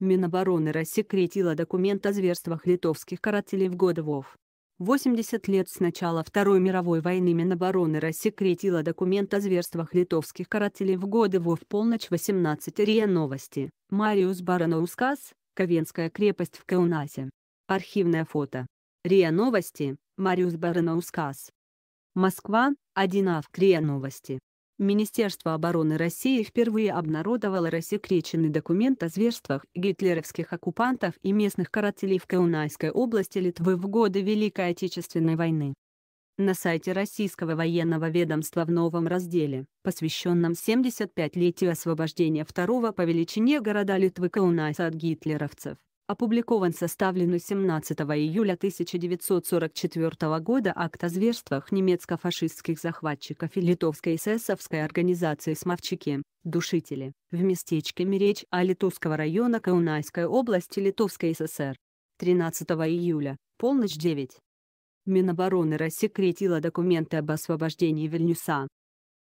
Минобороны рассекретила документ о зверствах литовских карателей в годы ВОВ. 80 лет с начала Второй мировой войны Минобороны рассекретила документ о зверствах литовских карателей в годы ВОВ полночь 18 РИА Новости, Мариус Бараноускас, Ковенская крепость в Каунасе. Архивное фото. РИА Новости, Мариус Бараноускас. Москва, 1 АВК РИА Новости. Министерство обороны России впервые обнародовало рассекреченный документ о зверствах гитлеровских оккупантов и местных карателей в Каунайской области Литвы в годы Великой Отечественной войны. На сайте Российского военного ведомства в новом разделе, посвященном 75-летию освобождения второго по величине города Литвы Каунайса от гитлеровцев, опубликован составленный 17 июля 1944 года акт о зверствах немецко-фашистских захватчиков и литовской эсэсовской организации «Смовчики» «Душители» в местечке Меречь а Литовского района Каунайской области Литовской ССР. 13 июля, полночь 9. Минобороны рассекретила документы об освобождении Вильнюса,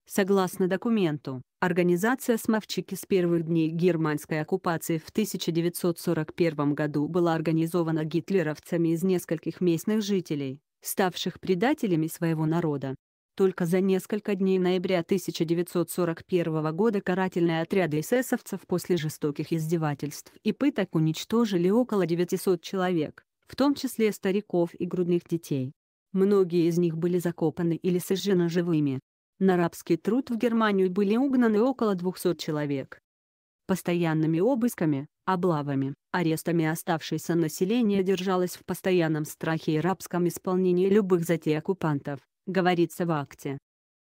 Согласно документу, организация «Смовчики» с первых дней германской оккупации в 1941 году была организована гитлеровцами из нескольких местных жителей, ставших предателями своего народа. Только за несколько дней ноября 1941 года карательные отряды эсэсовцев после жестоких издевательств и пыток уничтожили около 900 человек, в том числе стариков и грудных детей. Многие из них были закопаны или сожжены живыми. На рабский труд в Германию были угнаны около 200 человек. Постоянными обысками, облавами, арестами оставшееся население держалось в постоянном страхе и рабском исполнении любых затей оккупантов, говорится в акте.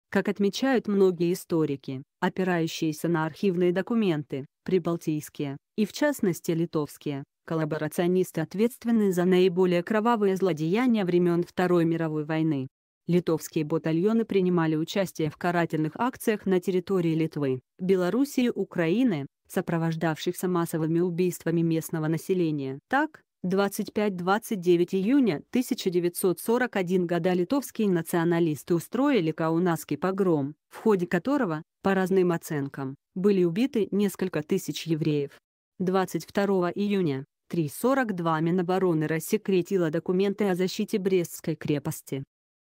Как отмечают многие историки, опирающиеся на архивные документы, прибалтийские, и в частности литовские, коллаборационисты ответственны за наиболее кровавые злодеяния времен Второй мировой войны. Литовские батальоны принимали участие в карательных акциях на территории Литвы, Белоруссии, Украины, сопровождавшихся массовыми убийствами местного населения. Так, 25-29 июня 1941 года литовские националисты устроили Каунасский погром, в ходе которого, по разным оценкам, были убиты несколько тысяч евреев. 22 июня 3.42 Минобороны рассекретила документы о защите Брестской крепости.